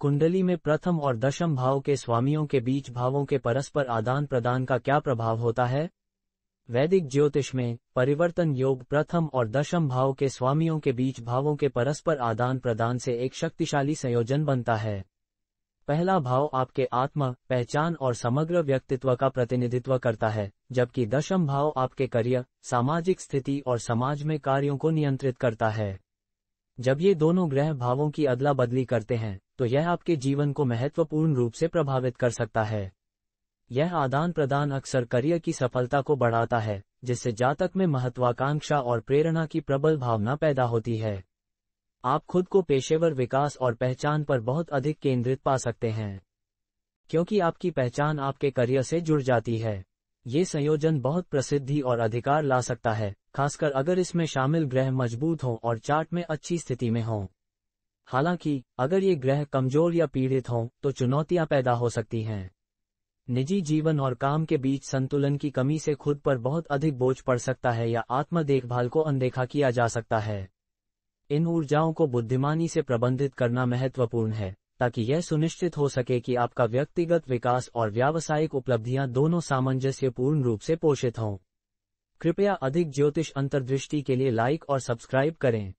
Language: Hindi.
कुंडली में प्रथम और दशम भाव के स्वामियों के बीच भावों के परस्पर आदान प्रदान का क्या प्रभाव होता है वैदिक ज्योतिष में परिवर्तन योग प्रथम और दशम भाव के स्वामियों के बीच भावों के परस्पर आदान प्रदान से एक शक्तिशाली संयोजन बनता है पहला भाव आपके आत्मा पहचान और समग्र व्यक्तित्व का प्रतिनिधित्व करता है जबकि दशम भाव आपके करियर सामाजिक स्थिति और समाज में कार्यों को नियंत्रित करता है जब ये दोनों ग्रह भावों की अदला बदली करते हैं तो यह आपके जीवन को महत्वपूर्ण रूप से प्रभावित कर सकता है यह आदान प्रदान अक्सर करियर की सफलता को बढ़ाता है जिससे जातक में महत्वाकांक्षा और प्रेरणा की प्रबल भावना पैदा होती है आप खुद को पेशेवर विकास और पहचान पर बहुत अधिक केंद्रित पा सकते हैं क्योंकि आपकी पहचान आपके करियर से जुड़ जाती है ये संयोजन बहुत प्रसिद्धि और अधिकार ला सकता है खासकर अगर इसमें शामिल ग्रह मजबूत हों और चार्ट में अच्छी स्थिति में हों हालांकि अगर ये ग्रह कमजोर या पीड़ित हों तो चुनौतियां पैदा हो सकती हैं निजी जीवन और काम के बीच संतुलन की कमी से खुद पर बहुत अधिक बोझ पड़ सकता है या आत्म देखभाल को अनदेखा किया जा सकता है इन ऊर्जाओं को बुद्धिमानी से प्रबंधित करना महत्वपूर्ण है ताकि यह सुनिश्चित हो सके कि आपका व्यक्तिगत विकास और व्यावसायिक उपलब्धियां दोनों सामंजस्यपूर्ण रूप से पोषित हों कृपया अधिक ज्योतिष अंतर्दृष्टि के लिए लाइक और सब्सक्राइब करें